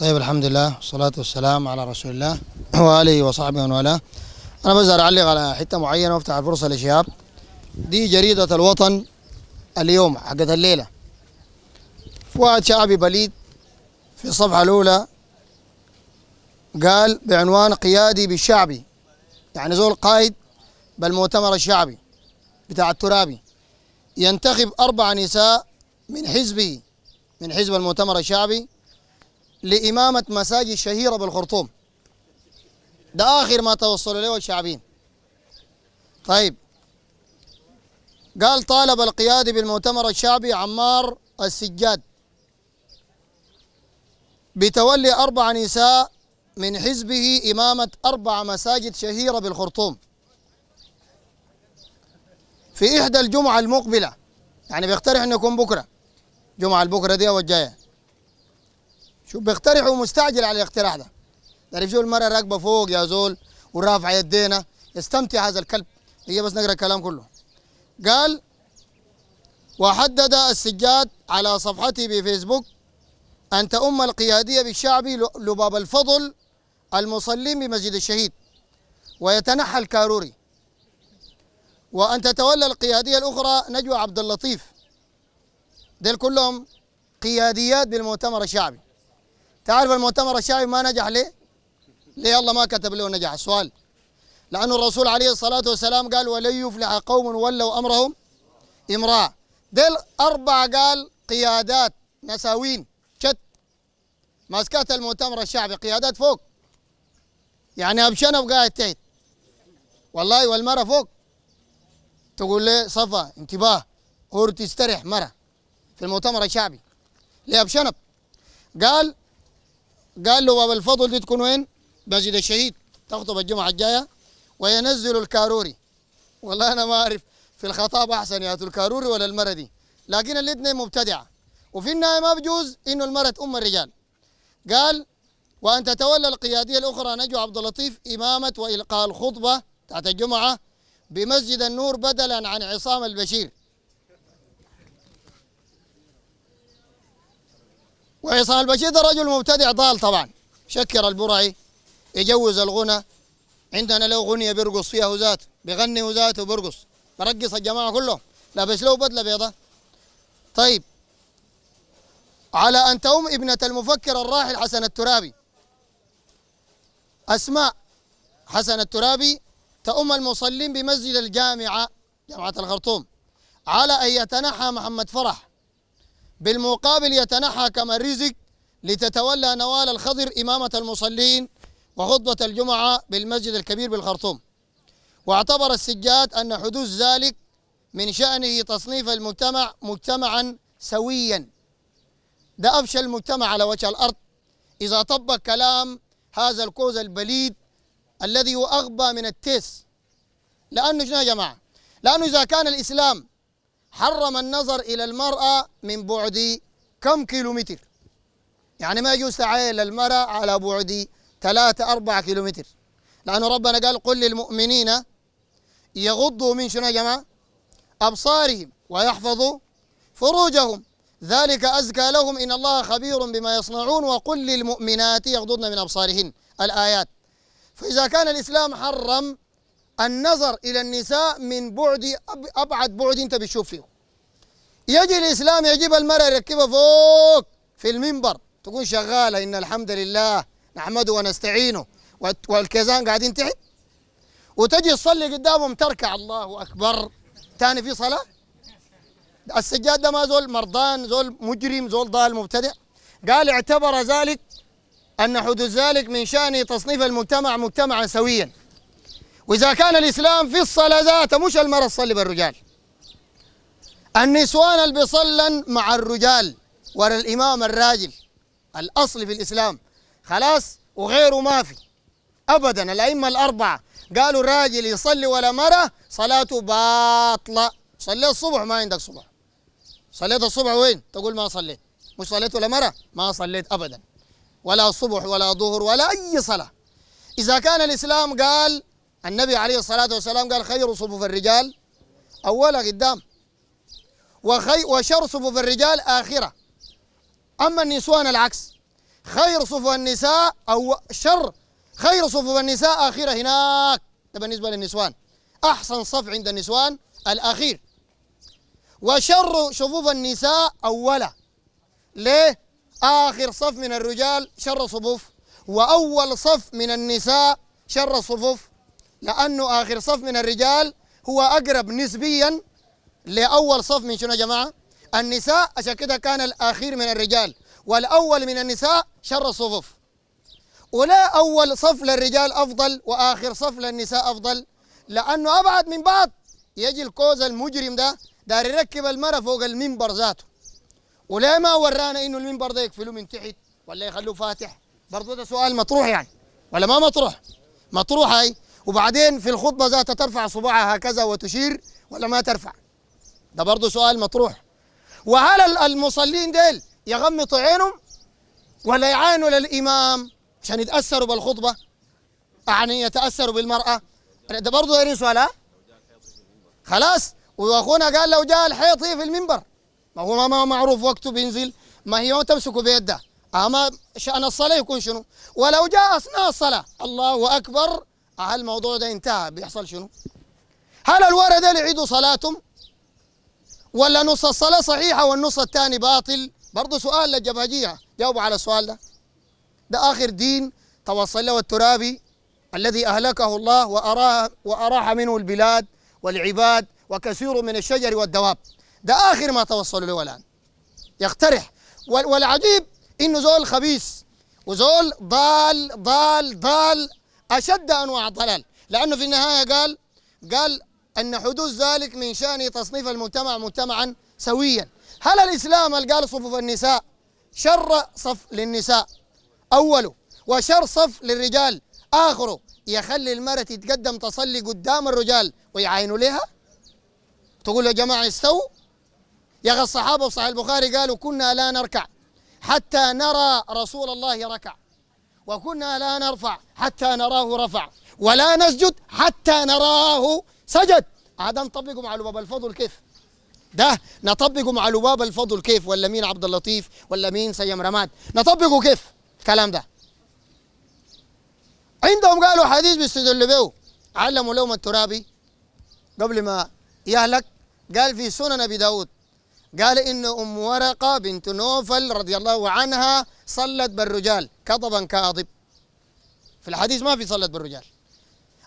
طيب الحمد لله والصلاة والسلام على رسول الله وآله وصحبه ومن والاه أنا بس أعلق على حتة معينة وأفتح الفرصة للشباب دي جريدة الوطن اليوم حقت الليلة فؤاد شعبي بليد في الصفحة الأولى قال بعنوان قيادي بالشعبي يعني زول قائد بالمؤتمر الشعبي بتاع الترابي ينتخب أربع نساء من حزبه من حزب المؤتمر الشعبي لإمامة مساجد شهيرة بالخرطوم ده آخر ما توصلوا له الشعبين طيب قال طالب القيادي بالمؤتمر الشعبي عمار السجاد بتولي أربع نساء من حزبه إمامة أربع مساجد شهيرة بالخرطوم في إحدى الجمعة المقبلة يعني بيقترح أن يكون بكرة جمعة البكرة دي أو الجاية شو بيقترحوا مستعجل على الاقتراح ده تعرف شو المرة راكبة فوق يا زول ورافعة يدينا يستمتع هذا الكلب هي بس نقرأ الكلام كله قال وحدد السجاد على صفحته بفيسبوك أن تؤم القيادية بالشعبي لباب الفضل المصلين بمسجد الشهيد ويتنحى الكاروري وأن تتولى القيادية الأخرى نجوى عبد اللطيف ديل كلهم قياديات بالمؤتمر الشعبي تعرف المؤتمر الشعبي ما نجح ليه؟ ليه الله ما كتب له نجاح السؤال لأن الرسول عليه الصلاة والسلام قال ولن يفلح قوم ولوا أمرهم امرأة ديل أربع قال قيادات نساوين شت ماسكات المؤتمر الشعبي قيادات فوق يعني أبشنب قاعد تحت والله والمرة فوق تقول لي صفا انتباه قر تسترح مرة في المؤتمر الشعبي لأبشنب قال قال له باب الفضل دي تكون وين؟ مسجد الشهيد تخطب الجمعه الجايه وينزل الكاروري والله انا ما اعرف في الخطاب احسن يا الكاروري ولا المره دي لكن الاثنين مبتدعه وفي النهايه ما بجوز انه المره أم الرجال قال وان تتولى القياديه الاخرى نجو عبد اللطيف امامه والقاء الخطبه بتاعت الجمعه بمسجد النور بدلا عن عصام البشير وعصام البشير رجل مبتدع ضال طبعا شكر البرعي يجوز الغنى عندنا لو غنية بيرقص فيها هزات بغني هزات وبرقص برقص الجماعة كلهم لابس له بدلة بيضة طيب على أن تؤم ابنة المفكر الراحل حسن الترابي أسماء حسن الترابي تؤم المصلين بمسجد الجامعة جامعة الخرطوم على أن يتنحى محمد فرح بالمقابل يتنحى كما الرزق لتتولى نوال الخضر إمامة المصلين وخطبة الجمعة بالمسجد الكبير بالخرطوم واعتبر السجاد أن حدوث ذلك من شأنه تصنيف المجتمع مجتمعا سويا ده أفشى المجتمع على وجه الأرض إذا طبق كلام هذا الكوز البليد الذي هو أغبى من التيس لأنه شنو يا جماعة لأنه إذا كان الإسلام حرم النظر إلى المرأة من بعد كم كيلومتر يعني ما يجوز تعايل المرأة على بعد ثلاثة أربعة كيلومتر لأن ربنا قال قل للمؤمنين يغضوا من شنو يا جماعة أبصارهم ويحفظوا فروجهم ذلك أزكى لهم إن الله خبير بما يصنعون وقل للمؤمنات يغضضن من أبصارهن الآيات فإذا كان الإسلام حرم النظر إلى النساء من بعد أبعد بعد أنت بتشوف فيه يجي الإسلام يجيب المرأة يركبها فوق في المنبر تكون شغالة إن الحمد لله نحمده ونستعينه والكيزان قاعدين تحت وتجي تصلي قدامهم تركع الله أكبر تاني في صلاة السجاد ده ما زول مرضان زول مجرم زول ضال مبتدع قال اعتبر ذلك أن حدوث ذلك من شأن تصنيف المجتمع مجتمعا سويا وإذا كان الإسلام في الصلاة ذاته مش المرأة تصلي بالرجال النسوان اللي بيصلن مع الرجال ورا الإمام الراجل الأصل في الإسلام خلاص وغيره ما في أبدا الأئمة الأربعة قالوا الراجل يصلي ولا مرة صلاته باطلة صليت الصبح ما عندك صبح صليت الصبح وين تقول ما صليت مش صليت ولا مرة ما صليت أبدا ولا صبح ولا ظهر ولا أي صلاة إذا كان الإسلام قال النبي عليه الصلاة والسلام قال خير صفوف الرجال أولها قدام وخي وشر صفوف الرجال آخرة أما النسوان العكس خير صفوف النساء أو شر خير صفوف النساء آخرة هناك ده بالنسبة للنسوان أحسن صف عند النسوان الأخير وشر صفوف النساء أولى ليه؟ آخر صف من الرجال شر صفوف وأول صف من النساء شر صفوف لأنه آخر صف من الرجال هو أقرب نسبيا لأول صف من شنو يا جماعة؟ النساء عشان كده كان الأخير من الرجال والأول من النساء شر الصفوف ولا أول صف للرجال أفضل وآخر صف للنساء أفضل لأنه أبعد من بعض يجي الكوز المجرم ده ده يركب المرة فوق المنبر ذاته وليه ما ورانا إنه المنبر ده يقفلوه من تحت ولا يخلوه فاتح برضه ده سؤال مطروح يعني ولا ما مطروح مطروح هاي وبعدين في الخطبة ذات ترفع صباعها هكذا وتشير ولا ما ترفع ده برضه سؤال مطروح وهل المصلين ديل يغمطوا عينهم ولا يعانوا للإمام عشان يتأثروا بالخطبة يعني يتأثروا بالمرأة ده برضه غير سؤال خلاص واخونا قال لو جاء الحيط في المنبر ما هو ما معروف وقته بينزل ما هي تمسكه بيده اما شان الصلاه يكون شنو ولو جاء اثناء الصلاه الله اكبر هل الموضوع ده انتهى بيحصل شنو؟ هل الورا ده يعيدوا صلاتهم؟ ولا نص الصلاة صحيحة والنص الثاني باطل؟ برضه سؤال للجبهجية جاوبوا على السؤال ده ده آخر دين توصل له الترابي الذي أهلكه الله وأراه وأراح منه البلاد والعباد وكثير من الشجر والدواب ده آخر ما توصلوا له الآن يقترح والعجيب إنه زول خبيث وزول ضال ضال ضال أشد أنواع الضلال لأنه في النهاية قال قال أن حدوث ذلك من شأن تصنيف المجتمع مجتمعا سويا هل الإسلام قال صفوف النساء شر صف للنساء أوله وشر صف للرجال آخره يخلي المرأة تتقدم تصلي قدام الرجال ويعاينوا لها تقول يا جماعة استووا يا أخي الصحابة في صحيح البخاري قالوا كنا لا نركع حتى نرى رسول الله ركع وكنا لا نرفع حتى نراه رفع ولا نسجد حتى نراه سجد هذا نطبقه مع لباب الفضل كيف ده نطبقه مع لباب الفضل كيف ولا مين عبد اللطيف ولا مين سيم رماد نطبقه كيف الكلام ده عندهم قالوا حديث بيستدل به علموا لهم الترابي قبل ما يهلك قال في سنن ابي داود قال ان ام ورقه بنت نوفل رضي الله عنها صلت بالرجال كضبا كاضب في الحديث ما في صلت بالرجال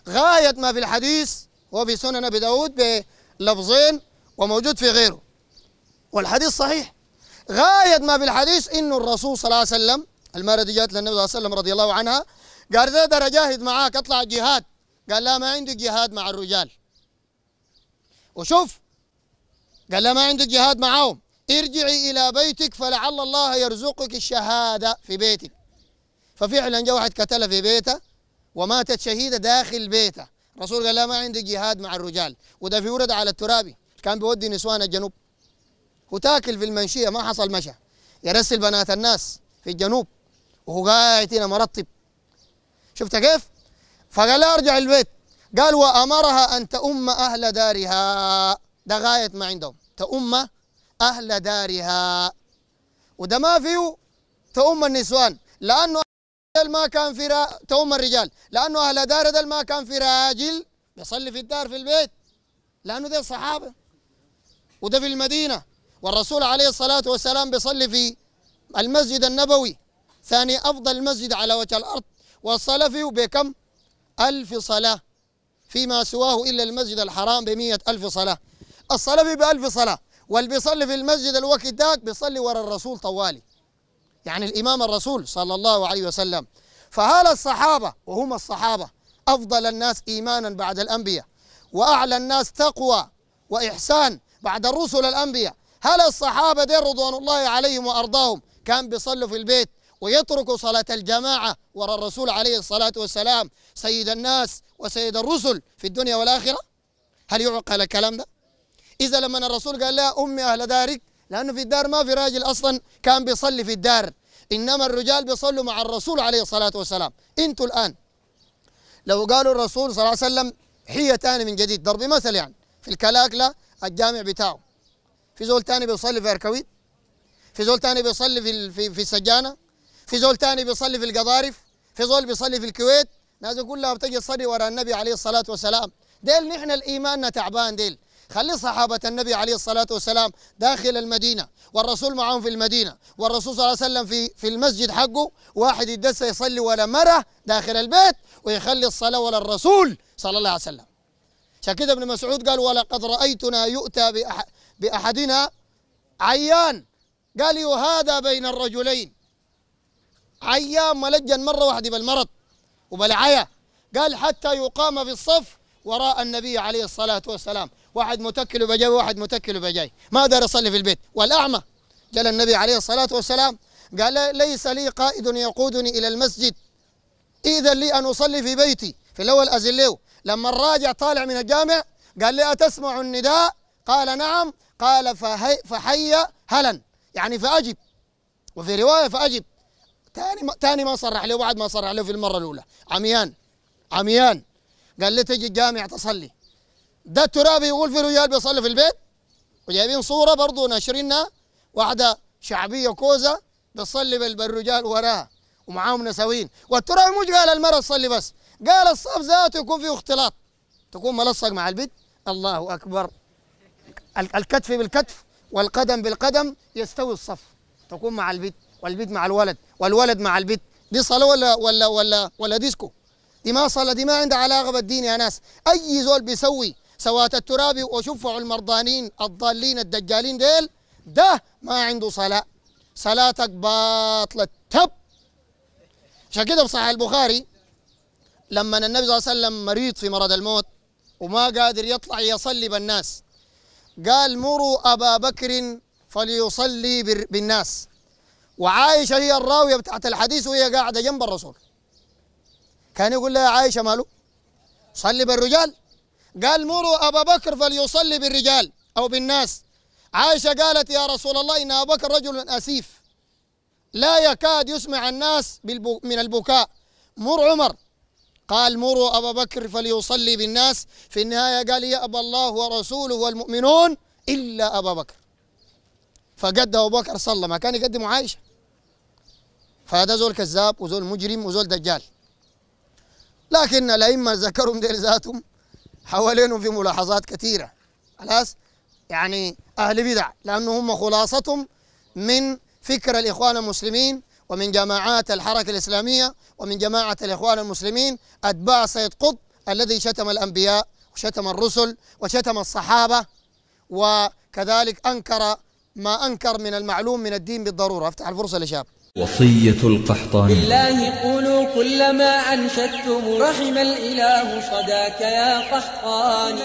غاية ما في الحديث هو في سنن أبي داود بلفظين وموجود في غيره والحديث صحيح غاية ما في الحديث إنه الرسول صلى الله عليه وسلم المرة دي جات للنبي صلى الله عليه وسلم رضي الله عنها قال ده أقدر أجاهد معاك أطلع جهاد قال لا ما عندي جهاد مع الرجال وشوف قال لا ما عندي جهاد معاهم ارجعي إلى بيتك فلعل الله يرزقك الشهادة في بيتك ففعلا جاء واحد قتلها في بيته وماتت شهيده داخل بيته الرسول قال لا ما عندي جهاد مع الرجال وده في ورد على الترابي كان بيودي نسوان الجنوب وتاكل في المنشيه ما حصل مشى يرسل بنات الناس في الجنوب وهو قاعد هنا مرطب شفت كيف؟ فقال لا ارجع البيت قال وامرها ان تؤم اهل دارها ده غايه ما عندهم تؤم اهل دارها وده ما فيه تؤم النسوان لانه دل ما كان في را... توم الرجال لانه اهل دار دل ما كان في راجل بيصلي في الدار في البيت لانه ده صحابه وده في المدينه والرسول عليه الصلاه والسلام بيصلي في المسجد النبوي ثاني افضل مسجد على وجه الارض وصلى فيه بكم؟ ألف صلاه فيما سواه الا المسجد الحرام ب ألف صلاه الصلاه ب بألف صلاه واللي بيصلي في المسجد الوقت ذاك بيصلي ورا الرسول طوالي يعني الإمام الرسول صلى الله عليه وسلم فهل الصحابة وهم الصحابة أفضل الناس إيمانا بعد الأنبياء وأعلى الناس تقوى وإحسان بعد الرسل الأنبياء هل الصحابة دير رضوان الله عليهم وأرضاهم كان بيصلوا في البيت ويتركوا صلاة الجماعة وراء الرسول عليه الصلاة والسلام سيد الناس وسيد الرسل في الدنيا والآخرة هل يعقل الكلام ده؟ إذا لما الرسول قال لها أمي أهل دارك لأنه في الدار ما في راجل أصلا كان بيصلي في الدار إنما الرجال بيصلوا مع الرسول عليه الصلاة والسلام أنتوا الآن لو قالوا الرسول صلى الله عليه وسلم حية تاني من جديد ضرب مثل يعني في الكلاكلة الجامع بتاعه في زول ثاني بيصلي في أركويت في زول ثاني بيصلي في في, في السجانة في زول ثاني بيصلي في القضارف في زول بيصلي في الكويت ناس كلها بتجي تصلي ورا النبي عليه الصلاة والسلام ديل نحن الإيمان تعبان ديل خلي صحابة النبي عليه الصلاة والسلام داخل المدينة والرسول معهم في المدينة والرسول صلى الله عليه وسلم في في المسجد حقه واحد يدس يصلي ولا مرة داخل البيت ويخلي الصلاة ولا الرسول صلى الله عليه وسلم عشان كده ابن مسعود قال ولقد رأيتنا يؤتى بأح بأحدنا عيان قال وهذا بين الرجلين عيان ملجن مرة واحدة بالمرض وبالعيا قال حتى يقام في الصف وراء النبي عليه الصلاة والسلام واحد متكل وبجاي وواحد متكل وبجاي ما اقدر اصلي في البيت والاعمى جاء النبي عليه الصلاه والسلام قال ليس لي قائد يقودني الى المسجد اذا لي ان اصلي في بيتي في الاول اذن لما الراجع طالع من الجامع قال لي اتسمع النداء قال نعم قال فحي, فحي هلا يعني فاجب وفي روايه فاجب ثاني ثاني ما صرح له بعد ما صرح له في المره الاولى عميان عميان قال لي تجي الجامع تصلي ده الترابي يقول في رجال بيصلي في البيت وجايبين صوره برضه ناشرينها واحده شعبيه كوزه بتصلي بالرجال وراها ومعاهم نسوين والترابي مش قال المرأة تصلي بس قال الصف ذاته يكون فيه اختلاط تكون ملصق مع البيت الله أكبر الكتف بالكتف والقدم بالقدم يستوي الصف تكون مع البيت والبيت مع الولد والولد مع البيت دي صلاة ولا ولا ولا ولا ديسكو دي ما صلاة دي ما عندها علاقة بالدين يا ناس أي زول بيسوي سوات التراب وشفع المرضانين الضالين الدجالين ديل ده ما عنده صلاة صلاتك باطلة تب عشان كده بصحيح البخاري لما النبي صلى الله عليه وسلم مريض في مرض الموت وما قادر يطلع يصلي بالناس قال مروا أبا بكر فليصلي بالناس وعائشة هي الراوية بتاعت الحديث وهي قاعدة جنب الرسول كان يقول لها عائشة ماله صلي بالرجال قال مروا أبا بكر فليصلي بالرجال أو بالناس عائشة قالت يا رسول الله إن أبا بكر رجل أسيف لا يكاد يسمع الناس من البكاء مر عمر قال مروا أبا بكر فليصلي بالناس في النهاية قال يأبى الله ورسوله والمؤمنون إلا أبا بكر فقد أبو بكر صلى ما كان يقدم عائشة فهذا زول كذاب وزول مجرم وزول دجال لكن الأئمة ذكرهم دير ذاتهم حوالينهم في ملاحظات كثيرة خلاص يعني أهل بدع لأنه هم خلاصتهم من فكر الإخوان المسلمين ومن جماعات الحركة الإسلامية ومن جماعة الإخوان المسلمين أتباع سيد قطب الذي شتم الأنبياء وشتم الرسل وشتم الصحابة وكذلك أنكر ما أنكر من المعلوم من الدين بالضرورة افتح الفرصة لشاب وصية القحطاني لله قولوا كلما أنشدتم رحم الإله صداك يا قحطاني